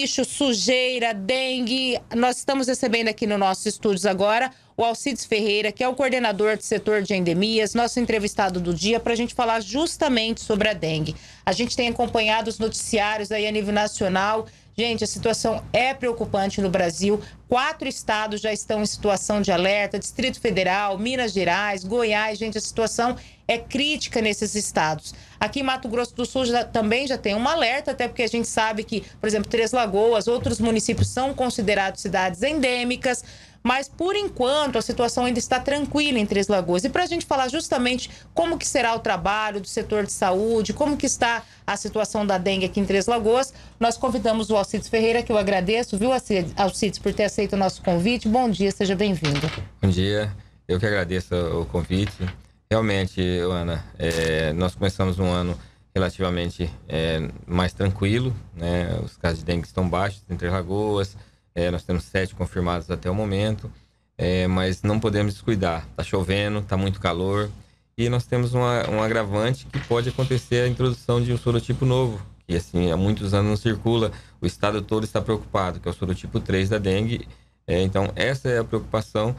lixo, sujeira, dengue. Nós estamos recebendo aqui no nosso estúdios agora o Alcides Ferreira, que é o coordenador do setor de endemias, nosso entrevistado do dia, para a gente falar justamente sobre a dengue. A gente tem acompanhado os noticiários aí a nível nacional Gente, a situação é preocupante no Brasil. Quatro estados já estão em situação de alerta: Distrito Federal, Minas Gerais, Goiás. Gente, a situação é crítica nesses estados. Aqui em Mato Grosso do Sul já, também já tem um alerta, até porque a gente sabe que, por exemplo, Três Lagoas, outros municípios são considerados cidades endêmicas mas por enquanto a situação ainda está tranquila em Três Lagoas. E para a gente falar justamente como que será o trabalho do setor de saúde, como que está a situação da dengue aqui em Três Lagoas, nós convidamos o Alcides Ferreira, que eu agradeço, viu, Alcides, por ter aceito o nosso convite. Bom dia, seja bem-vindo. Bom dia, eu que agradeço o convite. Realmente, Ana, é, nós começamos um ano relativamente é, mais tranquilo, né? Os casos de dengue estão baixos em Três Lagoas, é, nós temos sete confirmados até o momento, é, mas não podemos descuidar. Está chovendo, está muito calor e nós temos uma, um agravante que pode acontecer a introdução de um sorotipo novo, que assim há muitos anos não circula. O estado todo está preocupado, que é o sorotipo 3 da dengue. É, então, essa é a preocupação.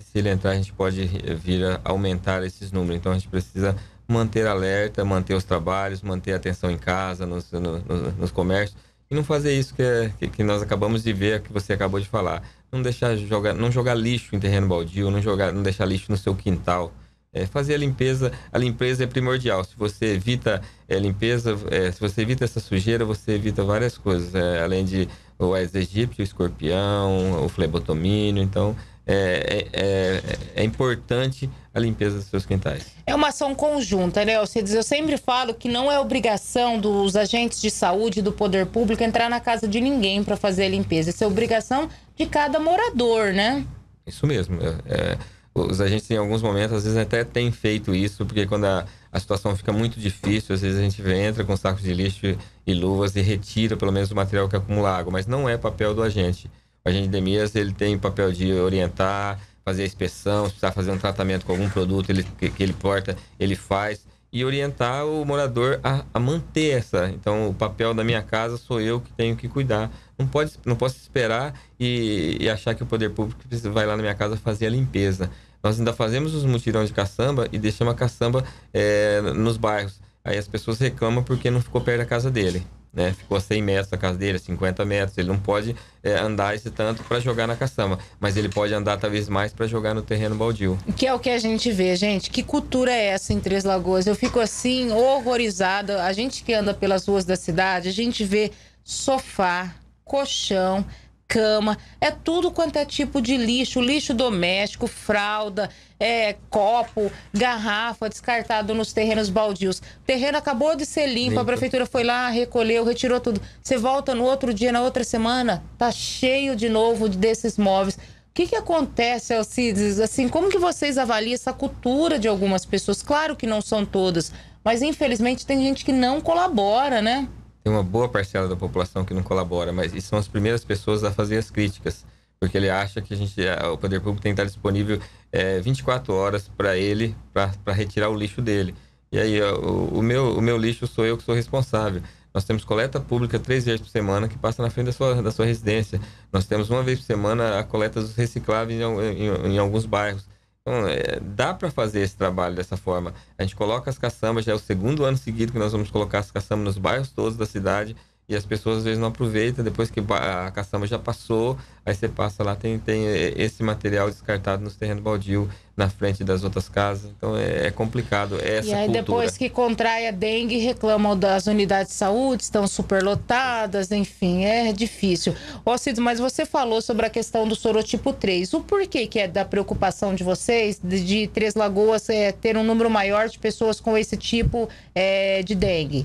Se ele entrar, a gente pode eh, vir a aumentar esses números. Então, a gente precisa manter alerta, manter os trabalhos, manter atenção em casa, nos, no, no, nos comércios e não fazer isso que, é, que, que, nós acabamos de ver, que você acabou de falar. Não deixar jogar, não jogar lixo em terreno baldio, não jogar, não deixar lixo no seu quintal. É, fazer a limpeza, a limpeza é primordial. Se você evita é, limpeza, é, se você evita essa sujeira, você evita várias coisas, é, além de o Aedes aegypti, o escorpião, o flebotomínio. Então, é, é, é, é, importante a limpeza dos seus quintais. É uma ação conjunta, né? Você diz, eu sempre falo que não é obrigação dos agentes de saúde do poder público entrar na casa de ninguém para fazer a limpeza. Isso é obrigação de cada morador, né? Isso mesmo. É, é, os agentes, em alguns momentos, às vezes até têm feito isso, porque quando a, a situação fica muito difícil, às vezes a gente entra com sacos de lixo e luvas e retira pelo menos o material que acumula água, mas não é papel do agente. O agente de Mias ele tem papel de orientar, fazer a inspeção, se precisar fazer um tratamento com algum produto ele, que, que ele porta, ele faz e orientar o morador a, a, manter essa. Então, o papel da minha casa sou eu que tenho que cuidar. Não, pode, não posso esperar e, e, achar que o poder público vai lá na minha casa fazer a limpeza. Nós ainda fazemos os mutirões de caçamba e deixamos a caçamba é, nos bairros. Aí as pessoas reclamam porque não ficou perto da casa dele né? Ficou a 100 metros da casa dele, 50 metros. Ele não pode é, andar esse tanto para jogar na caçamba, mas ele pode andar talvez mais para jogar no terreno baldio. Que é o que a gente vê, gente. Que cultura é essa em Três Lagoas? Eu fico assim horrorizada. A gente que anda pelas ruas da cidade, a gente vê sofá, colchão cama, é tudo quanto é tipo de lixo, lixo doméstico, fralda, é, copo, garrafa descartado nos terrenos baldios. O terreno acabou de ser limpo, a prefeitura foi lá, recolheu, retirou tudo. Você volta no outro dia, na outra semana, tá cheio de novo desses móveis. O que, que acontece, Alcides? Assim, como que vocês avaliam essa cultura de algumas pessoas? Claro que não são todas, mas infelizmente tem gente que não colabora, né? tem uma boa parcela da população que não colabora, mas e são as primeiras pessoas a fazer as críticas, porque ele acha que a gente, o poder público tem que estar disponível é, 24 horas para ele, para retirar o lixo dele. E aí, o, o, meu, o meu lixo sou eu que sou responsável. Nós temos coleta pública três vezes por semana que passa na frente da sua, da sua residência. Nós temos uma vez por semana a coleta dos recicláveis em, em, em alguns bairros. Então, é, dá para fazer esse trabalho dessa forma. A gente coloca as caçambas, já é o segundo ano seguido que nós vamos colocar as caçambas nos bairros todos da cidade e as pessoas às vezes não aproveitam, depois que a caçamba já passou, aí você passa lá, tem, tem é, esse material descartado nos terrenos baldio, na frente das outras casas. Então é, é complicado essa cultura E aí cultura. depois que contrai a dengue, reclamam das unidades de saúde, estão superlotadas, enfim, é difícil. Ô Cid, mas você falou sobre a questão do sorotipo 3. O porquê que é da preocupação de vocês de, de Três Lagoas é, ter um número maior de pessoas com esse tipo é, de dengue?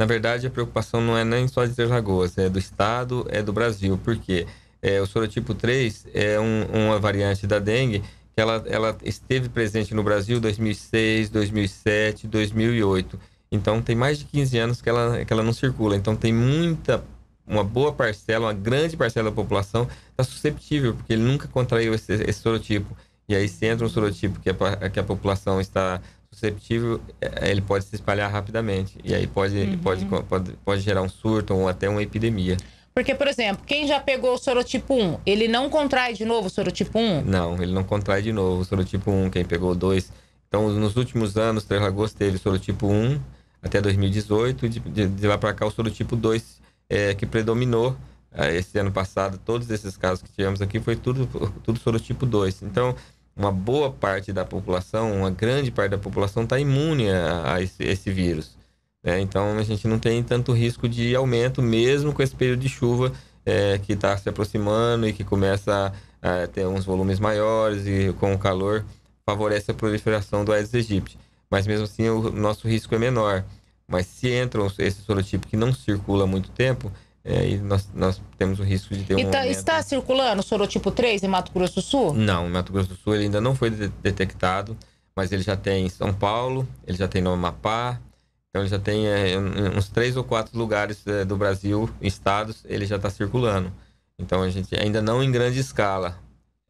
Na verdade, a preocupação não é nem só de Três Lagoas, é do Estado, é do Brasil. Por quê? É, o sorotipo 3 é um, uma variante da dengue que ela, ela esteve presente no Brasil em 2006, 2007, 2008. Então, tem mais de 15 anos que ela, que ela não circula. Então, tem muita, uma boa parcela, uma grande parcela da população está susceptível, porque ele nunca contraiu esse, esse sorotipo. E aí, se entra um sorotipo que a, que a população está susceptível, é, é, ele pode se espalhar rapidamente. E aí pode, uhum. pode, pode, pode gerar um surto ou até uma epidemia. Porque, por exemplo, quem já pegou o sorotipo 1, ele não contrai de novo o sorotipo 1? Não, ele não contrai de novo o sorotipo 1. Quem pegou 2. Então, nos últimos anos, Três Lagoas teve sorotipo 1 até 2018. De, de lá para cá, o sorotipo 2 é, que predominou. É, esse ano passado, todos esses casos que tivemos aqui foi tudo, tudo sorotipo 2. Então, uma boa parte da população, uma grande parte da população está imune a, a esse, esse, vírus. Né? Então a gente não tem tanto risco de aumento, mesmo com esse período de chuva é, que está se aproximando e que começa a, a, ter uns volumes maiores e com o calor favorece a proliferação do Aedes aegypti. Mas mesmo assim o nosso risco é menor. Mas se entram esse sorotipo que não circula há muito tempo, é, e nós, nós temos o risco de ter um. Tá, está circulando sorotipo 3 em Mato Grosso do Sul? Não, em Mato Grosso do Sul ele ainda não foi de detectado, mas ele já tem em São Paulo, ele já tem no Amapá, então ele já tem é, uns três ou quatro lugares é, do Brasil, estados, ele já está circulando. Então a gente ainda não em grande escala,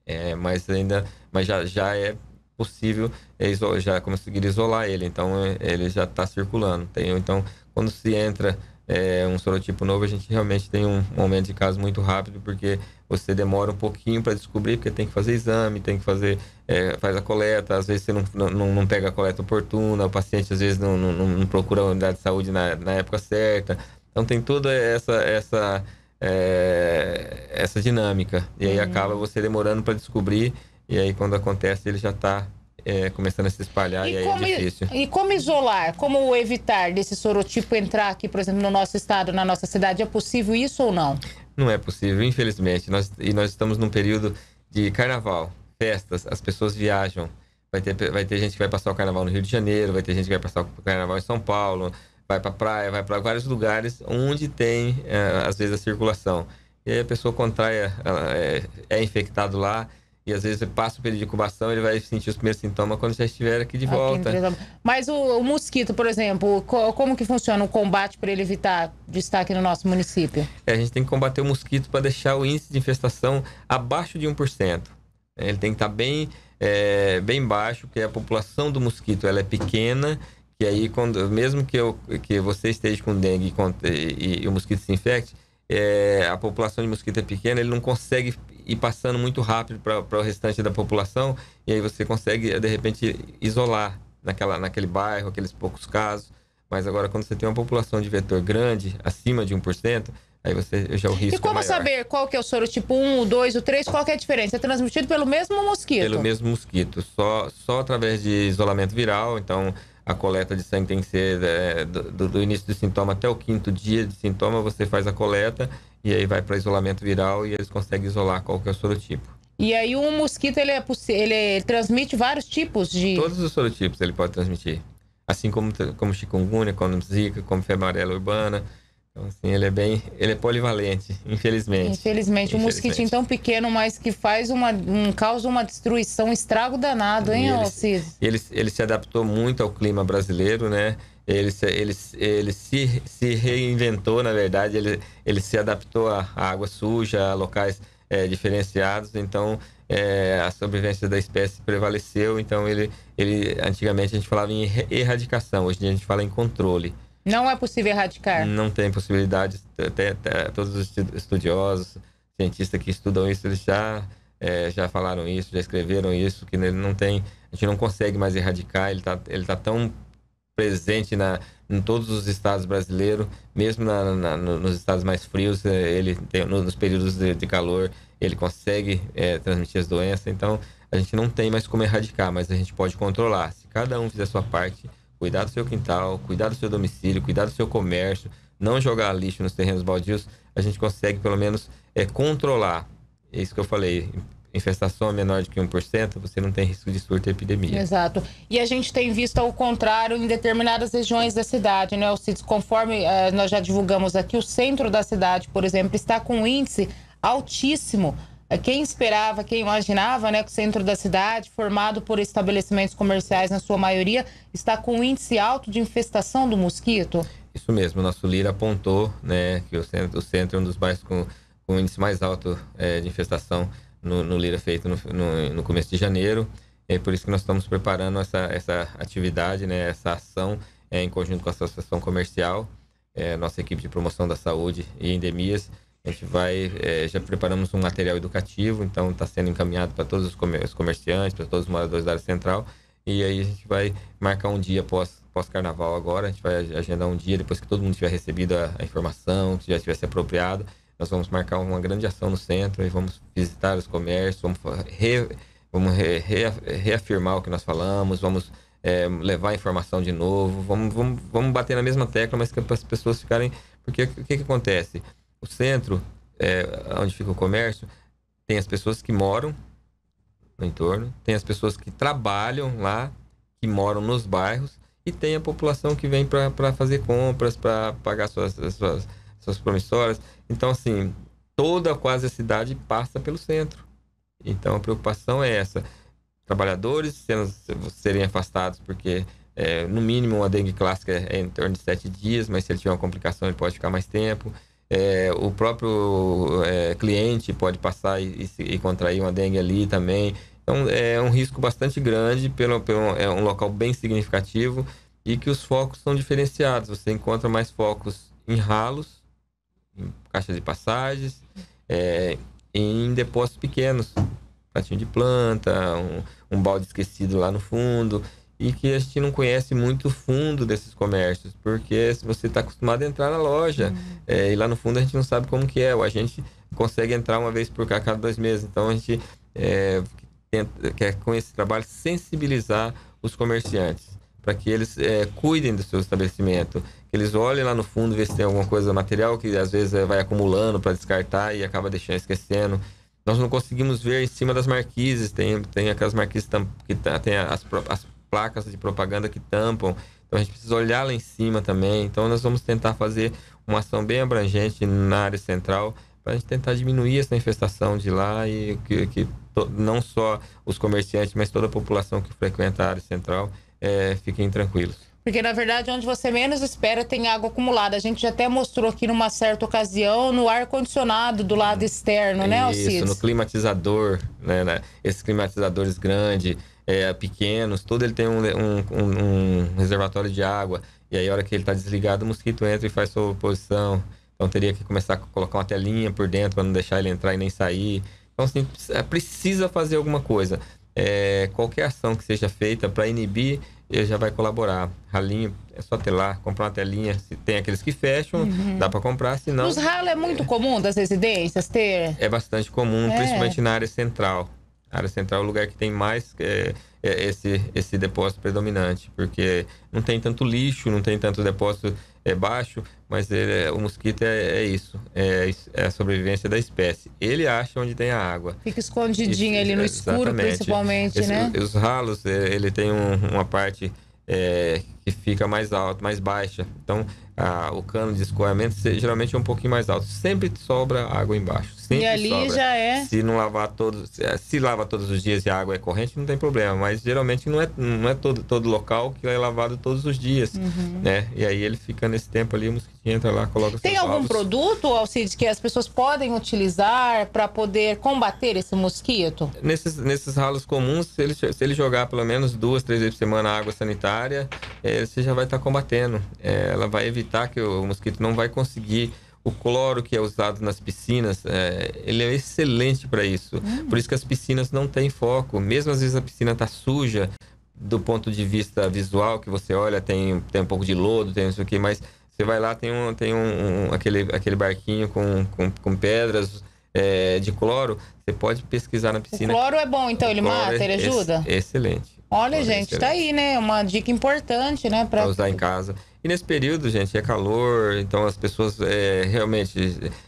é, mas ainda mas já, já é possível é, já conseguir isolar ele. Então é, ele já está circulando. Tem, então quando se entra é, um sorotipo novo, a gente realmente tem um aumento de casos muito rápido, porque você demora um pouquinho para descobrir, porque tem que fazer exame, tem que fazer, é, faz a coleta, às vezes você não, não, não, pega a coleta oportuna, o paciente às vezes não, não, não procura a unidade de saúde na, na época certa. Então tem toda essa, essa, é, essa dinâmica. E aí uhum. acaba você demorando para descobrir, e aí quando acontece ele já está é, começando a se espalhar e, e é como, é difícil. E como isolar, como evitar desse sorotipo entrar aqui, por exemplo, no nosso estado, na nossa cidade? É possível isso ou não? Não é possível, infelizmente. Nós, e nós estamos num período de carnaval, festas, as pessoas viajam. Vai ter, vai ter gente que vai passar o carnaval no Rio de Janeiro, vai ter gente que vai passar o carnaval em São Paulo, vai para praia, vai para vários lugares onde tem, é, às vezes, a circulação. E aí a pessoa contrai, é, é infectado lá, e às vezes você passa o período de incubação, ele vai sentir os primeiros sintomas quando já estiver aqui de volta. Mas o, o, mosquito, por exemplo, co como que funciona o combate para ele evitar de estar aqui no nosso município? É, a gente tem que combater o mosquito para deixar o índice de infestação abaixo de 1%. É, ele tem que estar tá bem, é, bem baixo, porque a população do mosquito ela é pequena e aí, quando, mesmo que, eu, que você esteja com dengue e, e, e, o mosquito se infecte, é, a população de mosquito é pequena, ele não consegue ir passando muito rápido para o restante da população, e aí você consegue, de repente, isolar naquela, naquele bairro, aqueles poucos casos. Mas agora, quando você tem uma população de vetor grande, acima de 1%, aí você já é o risco E como é saber qual que é o soro tipo 1, o 2, o 3, qual que é a diferença? É transmitido pelo mesmo mosquito? Pelo mesmo mosquito, só, só através de isolamento viral, então a coleta de sangue tem que ser é, do, do, início do sintoma até o quinto dia de sintoma, você faz a coleta e aí vai para isolamento viral e eles conseguem isolar qualquer é sorotipo. E aí um mosquito ele, é ele transmite vários tipos de. Todos os sorotipos ele pode transmitir. Assim como, como chikungunya, como zika, como febre amarela urbana. Então, assim, ele é bem. Ele é polivalente, infelizmente. Infelizmente, um mosquitinho tão pequeno, mas que faz uma. Um, causa uma destruição, um estrago danado, hein, Alcides? Ele, ele, ele se adaptou muito ao clima brasileiro, né? Ele, ele, ele se, se reinventou, na verdade, ele, ele se adaptou à água suja, a locais é, diferenciados, então é, a sobrevivência da espécie prevaleceu, então ele, ele antigamente a gente falava em erradicação, hoje em dia a gente fala em controle. Não é possível erradicar? Não tem possibilidade. Até, até todos os estudiosos, cientistas que estudam isso, eles já, é, já falaram isso, já escreveram isso, que ele não tem, a gente não consegue mais erradicar. Ele está ele tá tão presente na, em todos os estados brasileiros, mesmo na, na, nos estados mais frios, é, ele tem, nos períodos de, de calor, ele consegue é, transmitir as doenças. Então, a gente não tem mais como erradicar, mas a gente pode controlar. Se cada um fizer a sua parte, Cuidar do seu quintal, cuidar do seu domicílio, cuidar do seu comércio, não jogar lixo nos terrenos baldios, a gente consegue pelo menos é, controlar. É isso que eu falei. Infestação é menor de que 1%, você não tem risco de surto e epidemia. Exato. E a gente tem visto ao contrário em determinadas regiões da cidade, né, Alcides? Conforme eh, nós já divulgamos aqui, o centro da cidade, por exemplo, está com um índice altíssimo é, quem esperava, quem imaginava, né, que o centro da cidade, formado por estabelecimentos comerciais na sua maioria, está com um índice alto de infestação do mosquito? Isso mesmo, nosso Lira apontou, né, que o centro, o centro é um dos bairros com, com o índice mais alto é, de infestação no, no Lira feito no, no, no, começo de janeiro. É por isso que nós estamos preparando essa, essa atividade, né, essa ação é, em conjunto com a Associação Comercial, é, nossa equipe de promoção da saúde e endemias, a gente vai, é, já preparamos um material educativo, então está sendo encaminhado para todos os, comerciantes, para todos os moradores da área central. E aí a gente vai marcar um dia pós, pós carnaval agora, a gente vai agendar um dia depois que todo mundo tiver recebido a, a informação, que já tiver se apropriado. Nós vamos marcar uma grande ação no centro e vamos visitar os comércios, vamos, re, vamos re, re, reafirmar o que nós falamos, vamos é, levar a informação de novo, vamos, vamos, vamos bater na mesma tecla, mas que para as pessoas ficarem. Porque o que, que acontece? o centro, é, onde fica o comércio, tem as pessoas que moram no entorno, tem as pessoas que trabalham lá, que moram nos bairros, e tem a população que vem para fazer compras, para pagar suas, suas, suas promissórias. Então, assim, toda quase a cidade passa pelo centro. Então, a preocupação é essa. Trabalhadores sendo, serem afastados porque é, no mínimo, uma dengue clássica é em torno de sete dias, mas se ele tiver uma complicação, ele pode ficar mais tempo. É, o próprio é, cliente pode passar e, e, e, contrair uma dengue ali também. Então é um risco bastante grande, pelo, pelo, é um local bem significativo e que os focos são diferenciados. Você encontra mais focos em ralos, em caixas de passagens, é, em depósitos pequenos, patinho de planta, um, um balde esquecido lá no fundo e que a gente não conhece muito o fundo desses comércios, porque se você está acostumado a entrar na loja uhum. é, e lá no fundo a gente não sabe como que é, ou a gente consegue entrar uma vez por cá, cada dois meses, então a gente é, tenta, quer com esse trabalho sensibilizar os comerciantes para que eles é, cuidem do seu estabelecimento, que eles olhem lá no fundo ver se tem alguma coisa material que às vezes é, vai acumulando para descartar e acaba deixando esquecendo nós não conseguimos ver em cima das marquises, tem, tem aquelas marquises que tá, tem as, as placas de propaganda que tampam. Então a gente precisa olhar lá em cima também. Então nós vamos tentar fazer uma ação bem abrangente na área central para a gente tentar diminuir essa infestação de lá e que, que to, não só os comerciantes, mas toda a população que frequenta a área central é, fiquem tranquilos. Porque, na verdade, onde você menos espera tem água acumulada. A gente até mostrou aqui numa certa ocasião no ar-condicionado do lado externo, é né, Alcides? Isso, no climatizador, né, né? Esses climatizadores grandes, é, pequenos, tudo ele tem um, um, um, reservatório de água. E aí, a hora que ele está desligado, o mosquito entra e faz sua posição. Então, teria que começar a colocar uma telinha por dentro para não deixar ele entrar e nem sair. Então, assim, é, precisa fazer alguma coisa. É, qualquer ação que seja feita para inibir e já vai colaborar. Ralinho, é só telar, comprar uma telinha. Se tem aqueles que fecham, uhum. dá para comprar, se não. Nos ralos é muito é, comum das residências ter? É bastante comum, é. principalmente na área central. A área central é o lugar que tem mais é, é esse, esse depósito predominante, porque não tem tanto lixo, não tem tanto depósito é, baixo, mas ele, é, o mosquito é, é isso, é, é, a sobrevivência da espécie. Ele acha onde tem a água. Fica escondidinho ali no escuro, principalmente, esse, né? Os ralos, é, ele tem um, uma parte é, que fica mais alta, mais baixa. Então, a, o cano de escoamento geralmente é um pouquinho mais alto. Sempre sobra água embaixo sempre e ali sobra. já é. Se não lavar todos, é, se lava todos os dias e a água é corrente, não tem problema. Mas geralmente não é, não é todo, todo local que é lavado todos os dias, uhum. né? E aí ele fica nesse tempo ali, o mosquitinho entra lá, coloca. Tem algum ovos. produto, Alcides, que as pessoas podem utilizar para poder combater esse mosquito? Nesses, nesses ralos comuns, se ele, se ele jogar pelo menos duas, três vezes por semana água sanitária, é, você já vai estar tá combatendo. É, ela vai evitar que o mosquito não vai conseguir o cloro que é usado nas piscinas, é, ele é excelente para isso. Hum. Por isso que as piscinas não têm foco. Mesmo às vezes a piscina está suja, do ponto de vista visual, que você olha, tem, tem um pouco de lodo, tem isso aqui, mas você vai lá, tem um, tem um, um aquele, aquele barquinho com, com, com pedras é, de cloro, você pode pesquisar na piscina. O cloro é bom, então, o ele mata, ele é ajuda? excelente. Olha, é gente, está excelente. tá aí, né? Uma dica importante, né? Pra... pra usar em casa. E nesse período, gente, é calor, então as pessoas é, realmente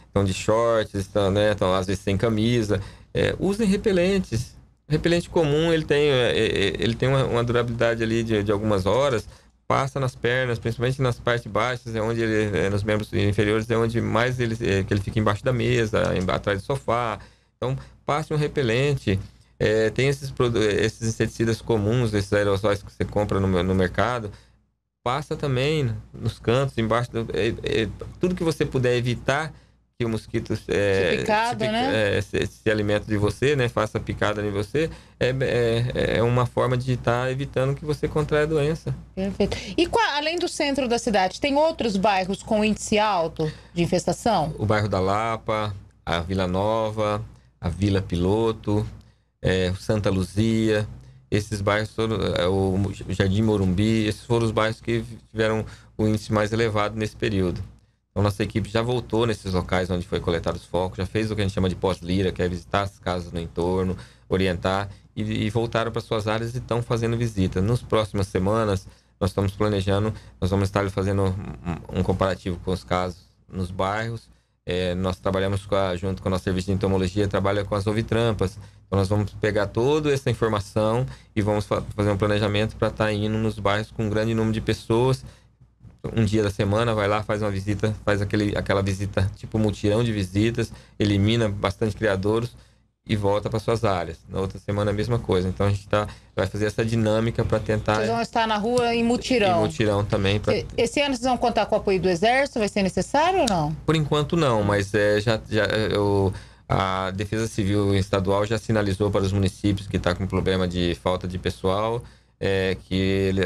estão de shorts, estão, né, estão às vezes sem camisa. É, usem repelentes. Repelente comum, ele tem, é, é, é, ele tem uma, uma durabilidade ali de, de algumas horas, passa nas pernas, principalmente nas partes baixas, é onde ele, é, nos membros inferiores, é onde mais ele, é, que ele fica embaixo da mesa, atrás do sofá. Então, passe um repelente. É, tem esses, esses inseticidas comuns, esses aerossóis que você compra no, no mercado passa também nos cantos, embaixo. Do, é, é, tudo que você puder evitar que o mosquito é, picado, se, né? se, se, né? é, alimente de você, né? Faça picada em você, é, é, é uma forma de estar tá evitando que você contraia a doença. Perfeito. E qual, além do centro da cidade, tem outros bairros com índice alto de infestação? O bairro da Lapa, a Vila Nova, a Vila Piloto, Santa Luzia esses bairros foram, é, o Jardim Morumbi, esses foram os bairros que tiveram o índice mais elevado nesse período. Então, nossa equipe já voltou nesses locais onde foi coletado os focos, já fez o que a gente chama de pós-lira, que é visitar as casas no entorno, orientar, e, e voltaram para suas áreas e estão fazendo visita. Nas próximas semanas, nós estamos planejando, nós vamos estar fazendo um, um comparativo com os casos nos bairros é, nós trabalhamos com a, junto com o nosso serviço de entomologia, trabalha com as ovitrampas. Então, nós vamos pegar toda essa informação e vamos fa fazer um planejamento para estar tá indo nos bairros com um grande número de pessoas. Um dia da semana, vai lá, faz uma visita, faz aquele, aquela visita, tipo multirão de visitas, elimina bastante criadores e volta para suas áreas. Na outra semana a mesma coisa. Então a gente tá, vai fazer essa dinâmica para tentar. Vocês vão estar na rua em mutirão. Em mutirão também. Pra... Esse ano vocês vão contar com o apoio do Exército? Vai ser necessário ou não? Por enquanto não, mas é, já, já eu, a Defesa Civil Estadual já sinalizou para os municípios que está com problema de falta de pessoal. É, que ele,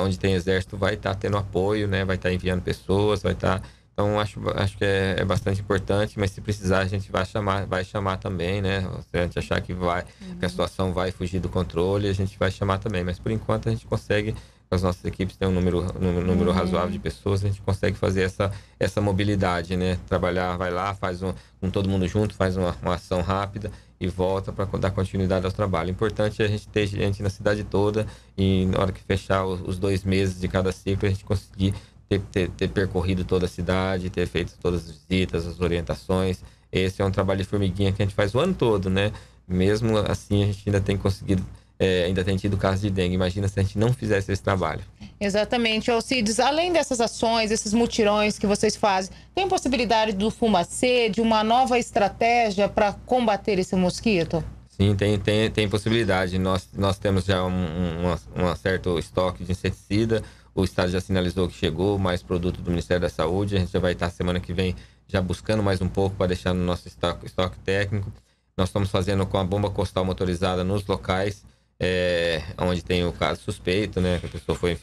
onde tem exército vai estar tá tendo apoio, né? Vai estar tá enviando pessoas, vai estar tá então acho, acho que é, é, bastante importante, mas se precisar a gente vai chamar, vai chamar também, né? Se a gente achar que vai, uhum. que a uhum. situação vai fugir do controle, a gente vai chamar também. Mas por enquanto a gente consegue, as nossas equipes têm um número, um número uhum. razoável de pessoas, a gente consegue fazer essa, essa mobilidade, né? Trabalhar, vai lá, faz um, com todo mundo junto, faz uma, uma ação rápida e volta para dar continuidade ao trabalho. O importante é a gente ter gente na cidade toda e na hora que fechar os, os dois meses de cada ciclo a gente conseguir ter, ter, ter percorrido toda a cidade, ter feito todas as visitas, as orientações. Esse é um trabalho de formiguinha que a gente faz o ano todo, né? Mesmo assim, a gente ainda tem conseguido é, ainda tem tido casos de dengue. Imagina se a gente não fizesse esse trabalho. Exatamente, Alcides. Além dessas ações, esses mutirões que vocês fazem, tem possibilidade do fumacê, de uma nova estratégia para combater esse mosquito? Sim, tem, tem, tem possibilidade. Nós, nós temos já um, um, um certo estoque de inseticida. O Estado já sinalizou que chegou mais produto do Ministério da Saúde. A gente já vai estar semana que vem já buscando mais um pouco para deixar no nosso estoque, estoque técnico. Nós estamos fazendo com a bomba costal motorizada nos locais é, onde tem o caso suspeito, né? Que a pessoa foi,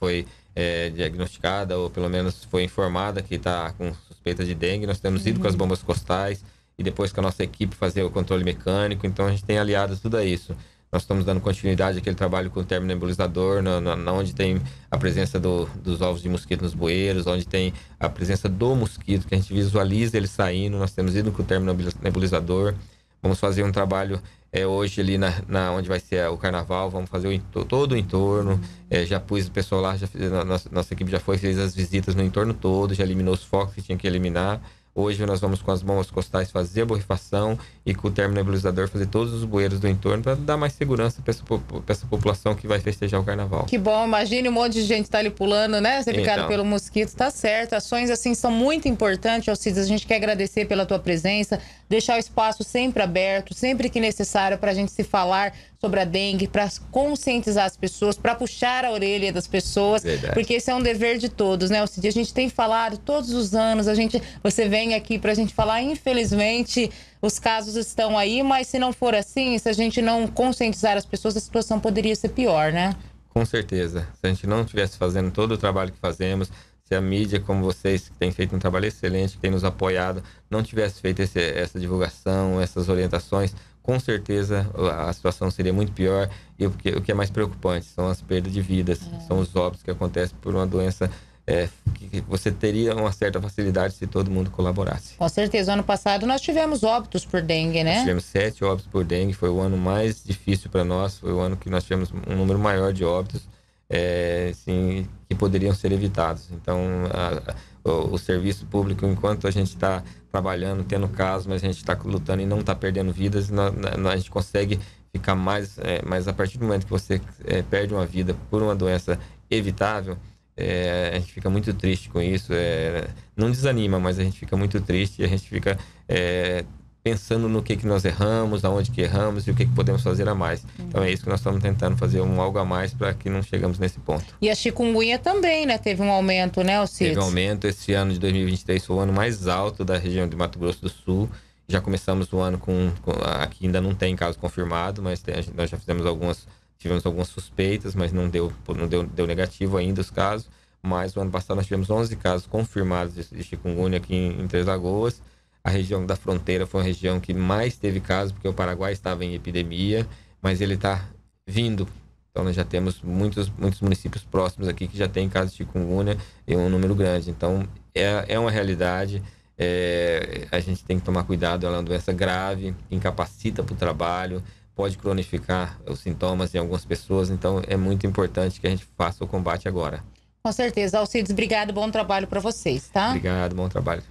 foi é, diagnosticada ou pelo menos foi informada que está com suspeita de dengue. Nós temos ido uhum. com as uhum. bombas costais e depois com a nossa equipe fazer o controle mecânico. Então a gente tem aliado tudo a isso. Nós estamos dando continuidade àquele trabalho com o termo nebulizador, na, na, na onde tem a presença do, dos ovos de mosquito nos bueiros, onde tem a presença do mosquito, que a gente visualiza ele saindo. Nós temos ido com o termo nebulizador. Vamos fazer um trabalho é, hoje ali na, na, onde vai ser o carnaval, vamos fazer o, todo o entorno. É, já pus o pessoal lá, já, nossa, nossa equipe já foi, fez as visitas no entorno todo, já eliminou os focos que tinha que eliminar. Hoje nós vamos com as bombas costais fazer a borrifação e com o termo nebulizador fazer todos os bueiros do entorno para dar mais segurança para essa, essa, população que vai festejar o carnaval. Que bom, imagine um monte de gente tá ali pulando, né? Ser picado então. pelo mosquito, tá certo. Ações assim são muito importantes, Alcides. A gente quer agradecer pela tua presença, deixar o espaço sempre aberto, sempre que necessário para a gente se falar sobre a dengue, para conscientizar as pessoas, para puxar a orelha das pessoas, Verdade. porque esse é um dever de todos, né? Cid, a gente tem falado todos os anos, a gente, você vem aqui para a gente falar, infelizmente, os casos estão aí, mas se não for assim, se a gente não conscientizar as pessoas, a situação poderia ser pior, né? Com certeza. Se a gente não estivesse fazendo todo o trabalho que fazemos, se a mídia, como vocês, que tem feito um trabalho excelente, que tem nos apoiado, não tivesse feito esse, essa divulgação, essas orientações, com certeza a situação seria muito pior. E o que, o que é mais preocupante são as perdas de vidas, é. são os óbitos que acontecem por uma doença é, que você teria uma certa facilidade se todo mundo colaborasse. Com certeza. Ano passado nós tivemos óbitos por dengue, né? Nós tivemos sete óbitos por dengue, foi o ano mais difícil para nós, foi o ano que nós tivemos um número maior de óbitos é, sim, que poderiam ser evitados. Então, a, o, o, serviço público, enquanto a gente está trabalhando, tendo casos, mas a gente está lutando e não está perdendo vidas, na, na, a gente consegue ficar mais. É, mas a partir do momento que você é, perde uma vida por uma doença evitável, é, a gente fica muito triste com isso. É, não desanima, mas a gente fica muito triste e a gente fica é, pensando no que, que nós erramos, aonde que erramos e o que, que podemos fazer a mais. Então é isso que nós estamos tentando fazer um algo a mais para que não chegamos nesse ponto. E a chikungunya também, né? Teve um aumento, né, Alcides? Teve um aumento. Esse ano de 2023 foi o ano mais alto da região de Mato Grosso do Sul. Já começamos o ano com, com aqui ainda não tem caso confirmado, mas tem, nós já fizemos algumas tivemos algumas suspeitas, mas não deu não deu, deu negativo ainda os casos. Mas o ano passado nós tivemos 11 casos confirmados de, de chikungunya aqui em, em Três Lagoas a região da fronteira foi a região que mais teve casos, porque o Paraguai estava em epidemia, mas ele está vindo. Então, nós já temos muitos, muitos municípios próximos aqui que já têm casos de chikungunya e um número grande. Então, é, é uma realidade. É, a gente tem que tomar cuidado, ela é uma doença grave, incapacita para o trabalho, pode cronificar os sintomas em algumas pessoas, então é muito importante que a gente faça o combate agora. Com certeza. Alcides, obrigado, bom trabalho para vocês, tá? Obrigado, bom trabalho.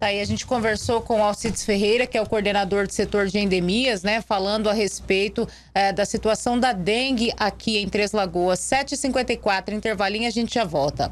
Tá aí, a gente conversou com Alcides Ferreira, que é o coordenador do setor de endemias, né? Falando a respeito é, da situação da dengue aqui em Três Lagoas. 7h54, intervalinho, a gente já volta.